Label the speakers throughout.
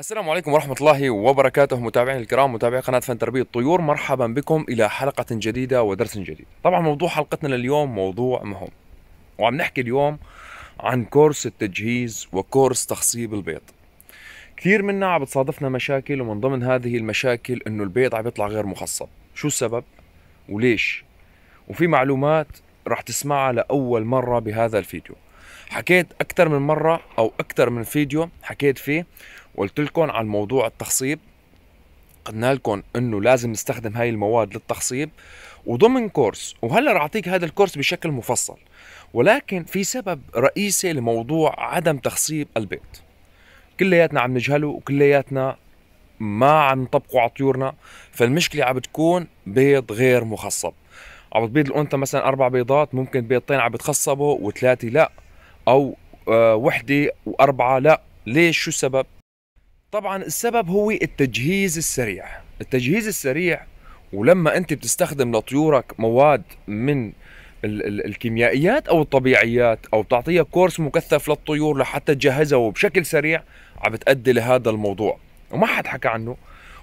Speaker 1: السلام عليكم ورحمة الله وبركاته متابعينا الكرام متابعي قناة فن تربية الطيور مرحبا بكم إلى حلقة جديدة ودرس جديد طبعا موضوع حلقتنا لليوم موضوع مهم وعم نحكي اليوم عن كورس التجهيز وكورس تخصيب البيض كثير منا عم بتصادفنا مشاكل ومن ضمن هذه المشاكل انه البيض عم يطلع غير مخصب شو السبب وليش وفي معلومات راح تسمعها لأول مرة بهذا الفيديو حكيت أكثر من مرة أو أكثر من فيديو حكيت فيه وقلت لكم عن موضوع التخصيب قلنا لكم انه لازم نستخدم هاي المواد للتخصيب وضمن كورس وهلا رح اعطيك هذا الكورس بشكل مفصل ولكن في سبب رئيسي لموضوع عدم تخصيب البيض كلياتنا عم نجهله وكلياتنا ما عم نطبقه على طيورنا فالمشكله عم بتكون بيض غير مخصب عم بتبيض الانثى مثلا اربع بيضات ممكن بيضتين عم بتخصبوا وثلاثه لا او آه، وحده واربعه لا ليش شو السبب طبعا السبب هو التجهيز السريع التجهيز السريع ولما انت بتستخدم لطيورك مواد من ال ال الكيميائيات او الطبيعيات او تعطيها كورس مكثف للطيور لحتى تجهزها وبشكل سريع عم بتأدي لهذا الموضوع وما حد حكى عنه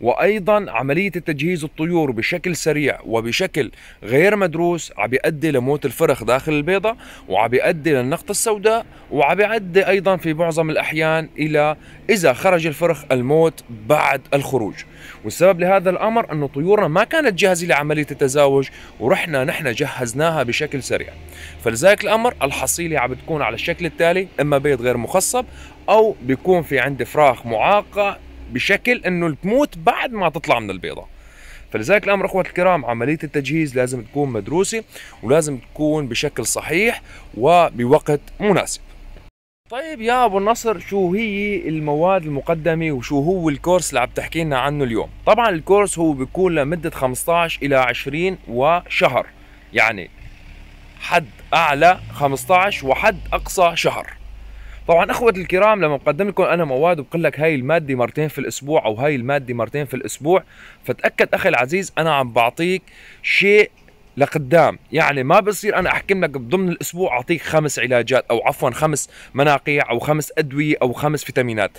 Speaker 1: وايضا عمليه التجهيز الطيور بشكل سريع وبشكل غير مدروس عم بيؤدي لموت الفرخ داخل البيضه وعم بيؤدي للنقطه السوداء وعم بيؤدي ايضا في معظم الاحيان الى اذا خرج الفرخ الموت بعد الخروج والسبب لهذا الامر انه طيورنا ما كانت جاهزه لعمليه التزاوج ورحنا نحن جهزناها بشكل سريع فلذلك الامر الحصيله عم بتكون على الشكل التالي اما بيض غير مخصب او بيكون في عندي فراخ معاقه بشكل انه تموت بعد ما تطلع من البيضه فلذلك الامر اخوه الكرام عمليه التجهيز لازم تكون مدروسه ولازم تكون بشكل صحيح وبوقت مناسب طيب يا ابو النصر شو هي المواد المقدمه وشو هو الكورس اللي عم تحكي لنا عنه اليوم طبعا الكورس هو بيكون لمده 15 الى 20 وشهر يعني حد اعلى 15 وحد اقصى شهر طبعا اخوه الكرام لما بقدم لكم انا مواد وبقول لك هاي الماده مرتين في الاسبوع او هاي الماده مرتين في الاسبوع فتاكد اخي العزيز انا عم بعطيك شيء لقدام يعني ما بصير انا احكم لك ضمن الاسبوع اعطيك خمس علاجات او عفوا خمس مناقيع او خمس ادويه او خمس فيتامينات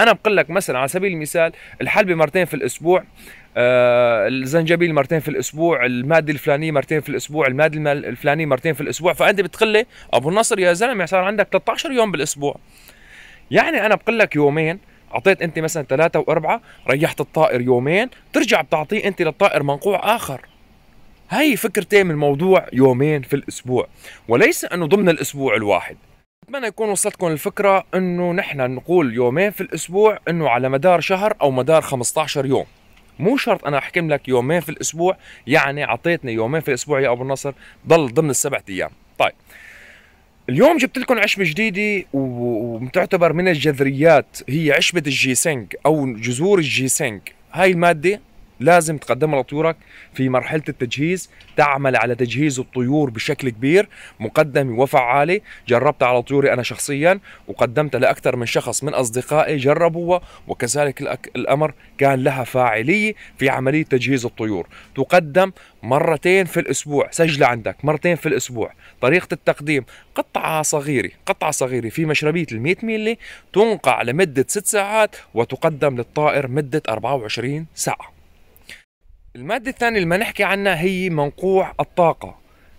Speaker 1: انا بقول لك مثلا على سبيل المثال الحلبه مرتين في الاسبوع آه الزنجبيل مرتين في الاسبوع الماده الفلانيه مرتين في الاسبوع الماده الفلانيه مرتين في الاسبوع فانت بتقلي ابو النصر يا زلمه صار عندك 13 يوم بالاسبوع يعني انا بقول لك يومين اعطيت انت مثلا ثلاثه واربعه ريحت الطائر يومين ترجع بتعطيه انت للطائر منقوع اخر هاي فكرتي من موضوع يومين في الأسبوع وليس أنه ضمن الأسبوع الواحد أتمنى يكون وصلتكم الفكرة أنه نحن نقول يومين في الأسبوع أنه على مدار شهر أو مدار 15 يوم مو شرط انا احكم لك يومين في الاسبوع يعني اعطيتني يومين في الاسبوع يا ابو النصر ضل ضمن السبعة ايام طيب اليوم جبت لكم عشبه جديده ومتعتبر من الجذريات هي عشبه الجيسنج او جذور الجيسنج هاي الماده لازم تقدمها لطيورك في مرحله التجهيز تعمل على تجهيز الطيور بشكل كبير مقدمه وفعاله جربتها على طيوري انا شخصيا وقدمتها لاكثر من شخص من اصدقائي جربوها وكذلك الامر كان لها فاعليه في عمليه تجهيز الطيور تقدم مرتين في الاسبوع سجل عندك مرتين في الاسبوع طريقه التقديم قطعه صغيره قطعه صغيره في مشربيه ال 100 ملي تنقع لمده 6 ساعات وتقدم للطائر مده 24 ساعه المادة الثانية اللي ما نحكي عنها هي منقوع الطاقة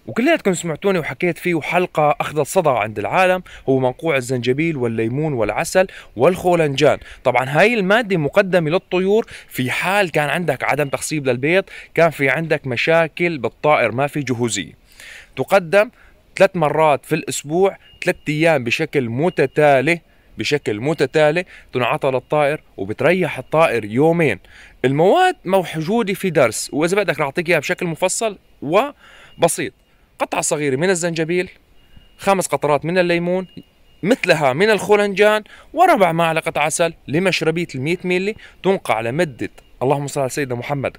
Speaker 1: وكلياتكم سمعتوني وحكيت فيه وحلقة أخذت صدى عند العالم هو منقوع الزنجبيل والليمون والعسل والخولنجان طبعا هاي المادة مقدمة للطيور في حال كان عندك عدم تخصيب للبيض كان في عندك مشاكل بالطائر ما في جهوزية تقدم ثلاث مرات في الأسبوع ثلاث أيام بشكل متتالي بشكل متتالي تنعطل الطائر وبتريح الطائر يومين المواد موجودة في درس وإذا بدك رح أعطيك إياها بشكل مفصل وبسيط قطعة صغيرة من الزنجبيل خمس قطرات من الليمون مثلها من الخولنجان وربع معلقة عسل لمشربية 100 ميلي تنقع لمدة اللهم صل على سيدنا محمد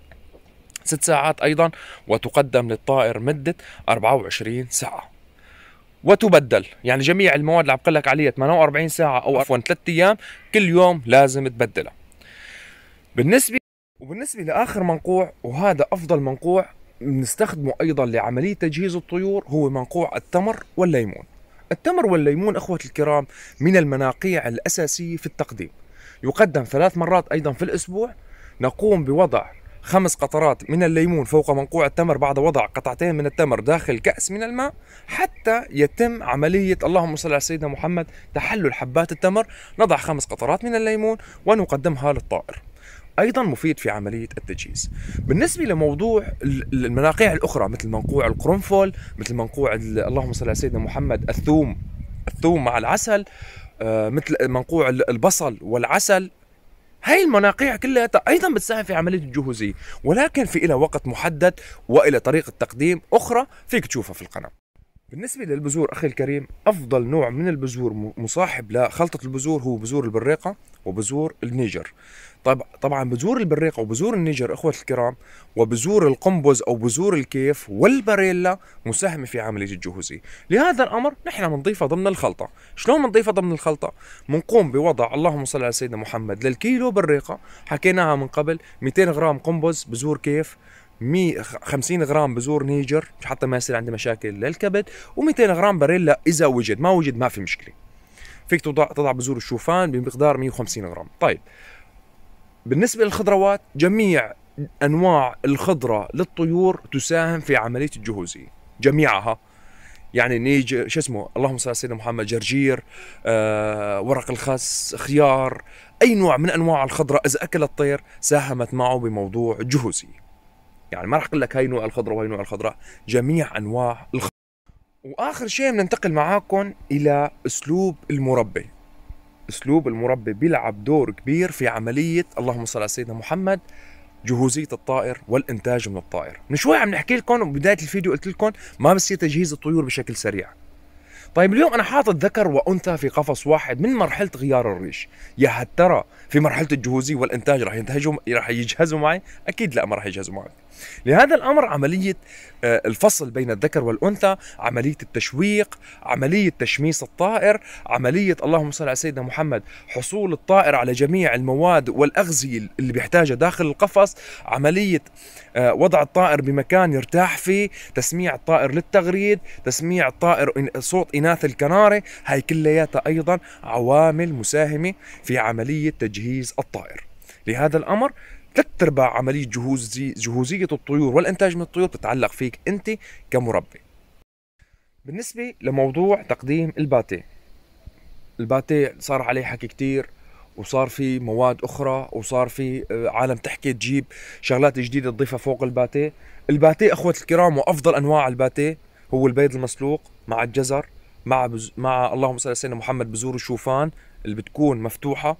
Speaker 1: ست ساعات أيضا وتقدم للطائر مدة 24 ساعة وتبدل يعني جميع المواد اللي عم لك عليها 48 ساعه او عفوا 3 ايام كل يوم لازم تبدلها بالنسبه وبالنسبه لاخر منقوع وهذا افضل منقوع بنستخدمه ايضا لعمليه تجهيز الطيور هو منقوع التمر والليمون التمر والليمون اخوتي الكرام من المناقيع الاساسيه في التقديم يقدم ثلاث مرات ايضا في الاسبوع نقوم بوضع خمس قطرات من الليمون فوق منقوع التمر بعد وضع قطعتين من التمر داخل كأس من الماء حتى يتم عملية اللهم صل على سيدنا محمد تحلل حبات التمر نضع خمس قطرات من الليمون ونقدمها للطائر ايضا مفيد في عمليه التجهيز. بالنسبه لموضوع المناقيع الاخرى مثل منقوع القرنفل، مثل منقوع اللهم صل على سيدنا محمد الثوم الثوم مع العسل آه، مثل منقوع البصل والعسل هاي المناقيع كلها أيضا بتساهم في عملية الجهوزية ولكن في إلى وقت محدد وإلى طريقة تقديم أخرى فيك تشوفها في القناة بالنسبة للبذور أخي الكريم أفضل نوع من البذور مصاحب لخلطة البذور هو بذور البريقة وبزور النيجر طب طبعا بزور البريق او بزور النيجر اخوة الكرام وبزور القنبز او بزور الكيف والباريلا مساهمة في عملية الجهوزية لهذا الامر نحن بنضيفها ضمن الخلطة شلون بنضيفها ضمن الخلطة بنقوم بوضع اللهم صل على سيدنا محمد للكيلو بريقة حكيناها من قبل 200 غرام قنبز بزور كيف 50 غرام بزور نيجر حتى ما يصير عندي مشاكل للكبد و200 غرام باريلا اذا وجد ما وجد ما في مشكله فيك تضع تضع بذور الشوفان بمقدار 150 غرام طيب بالنسبة للخضروات جميع أنواع الخضرة للطيور تساهم في عملية الجهوزية جميعها يعني نيج شو اسمه اللهم صل على سيدنا محمد جرجير آه، ورق الخس خيار اي نوع من انواع الخضره اذا اكل الطير ساهمت معه بموضوع الجهوزيه يعني ما راح اقول لك هاي نوع الخضره وهي نوع الخضره جميع انواع الخضرة واخر شيء بننتقل معاكم الى اسلوب المربي اسلوب المربي بيلعب دور كبير في عمليه اللهم صل على سيدنا محمد جهوزيه الطائر والانتاج من الطائر من شوي عم نحكي لكم وبدايه الفيديو قلت لكم ما بصير تجهيز الطيور بشكل سريع طيب اليوم انا حاطط ذكر وانثى في قفص واحد من مرحله غيار الريش يا هل ترى في مرحله الجهوزيه والانتاج رح ينتهجوا رح يجهزوا معي اكيد لا ما رح يجهزوا معي لهذا الامر عمليه آه، الفصل بين الذكر والانثى، عمليه التشويق، عمليه تشميس الطائر، عمليه اللهم صل على سيدنا محمد حصول الطائر على جميع المواد والاغذيه اللي بيحتاجها داخل القفص، عمليه آه، وضع الطائر بمكان يرتاح فيه، تسميع الطائر للتغريد، تسميع الطائر صوت اناث الكناري هاي كلياتها ايضا عوامل مساهمه في عمليه تجهيز الطائر. لهذا الامر ثلاث ارباع عمليه جهوزي جهوزيه الطيور والانتاج من الطيور بتتعلق فيك انت كمربي. بالنسبه لموضوع تقديم الباتيه. الباتيه صار عليه حكي كثير وصار في مواد اخرى وصار في آه، عالم تحكي تجيب شغلات جديده تضيفها فوق الباتيه، الباتيه اخوة الكرام وافضل انواع الباتيه هو البيض المسلوق مع الجزر مع بز... مع اللهم صل على سيدنا محمد بذور الشوفان اللي بتكون مفتوحه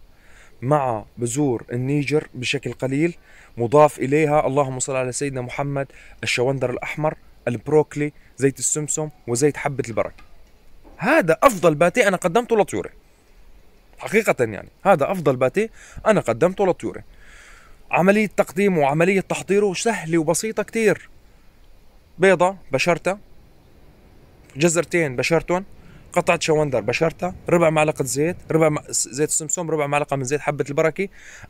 Speaker 1: مع بذور النيجر بشكل قليل مضاف إليها اللهم صل على سيدنا محمد الشوندر الأحمر البروكلي زيت السمسم وزيت حبة البرك هذا أفضل باتيه أنا قدمته لطيوري حقيقة يعني هذا أفضل باتي أنا قدمته لطيوري عملية تقديمه وعملية تحضيره سهلة وبسيطة كتير بيضة بشرتها جزرتين بشرتهم قطعه شوندر بشرتها ربع معلقه زيت ربع زيت السمسم ربع معلقه من زيت حبه البركه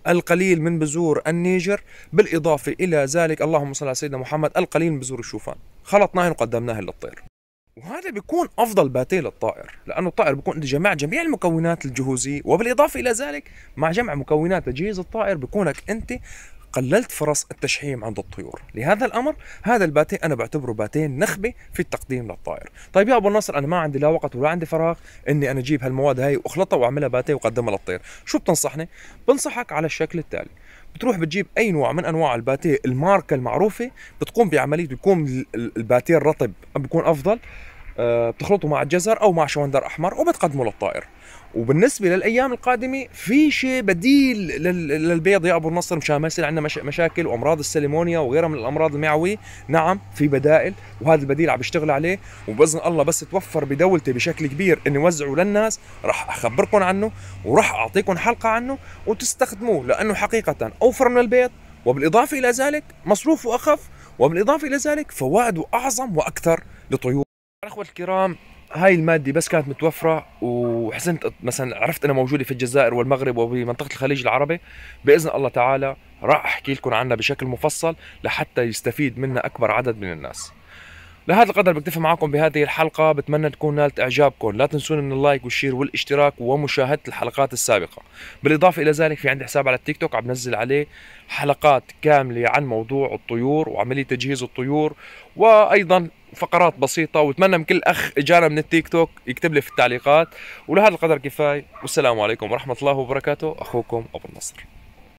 Speaker 1: القليل من بذور النيجر بالاضافه الى ذلك اللهم صل على سيدنا محمد القليل من بذور الشوفان خلطناهن وقدمناهن للطير وهذا بيكون افضل باتيه للطائر لانه الطائر بيكون عنده جمع جميع المكونات الجهوزيه وبالاضافه الى ذلك مع جمع مكونات تجهيز الطائر بيكونك انت قللت فرص التشحيم عند الطيور لهذا الامر هذا الباتيه انا بعتبره باتيه نخبه في التقديم للطائر طيب يا ابو النصر انا ما عندي لا وقت ولا عندي فراغ اني انا اجيب هالمواد هاي واخلطها واعملها باتيه واقدمها للطير شو بتنصحني بنصحك على الشكل التالي بتروح بتجيب اي نوع من انواع الباتيه الماركه المعروفه بتقوم بعمليه بيكون الباتيه الرطب بيكون افضل آه، بتخلطوا مع الجزر او مع شوندر احمر وبتقدموا للطائر وبالنسبه للايام القادمه في شيء بديل للبيض يا ابو النصر مشان ما يصير عندنا مش مشاكل وامراض السليمونيا وغيرها من الامراض المعويه نعم في بدائل وهذا البديل عم بشتغل عليه وباذن الله بس توفر بدولتي بشكل كبير اني وزعه للناس راح اخبركم عنه وراح اعطيكم حلقه عنه وتستخدموه لانه حقيقه اوفر من البيض وبالاضافه الى ذلك مصروفه اخف وبالاضافه الى ذلك فوائده اعظم واكثر لطيور اخوة الكرام هاي المادة بس كانت متوفرة وحسنت مثلا عرفت انها موجودة في الجزائر والمغرب وبمنطقة الخليج العربي بإذن الله تعالى راح أحكي لكم عنها بشكل مفصل لحتى يستفيد منها أكبر عدد من الناس لهذا القدر بكتفي معكم بهذه الحلقة بتمنى تكون نالت إعجابكم لا تنسونا من اللايك والشير والاشتراك ومشاهدة الحلقات السابقة بالإضافة إلى ذلك في عندي حساب على التيك توك عم نزل عليه حلقات كاملة عن موضوع الطيور وعملية تجهيز الطيور وأيضا فقرات بسيطة واتمنى من كل أخ إجانا من التيك توك يكتب لي في التعليقات ولهذا القدر كفاية والسلام عليكم ورحمة الله وبركاته أخوكم أبو النصر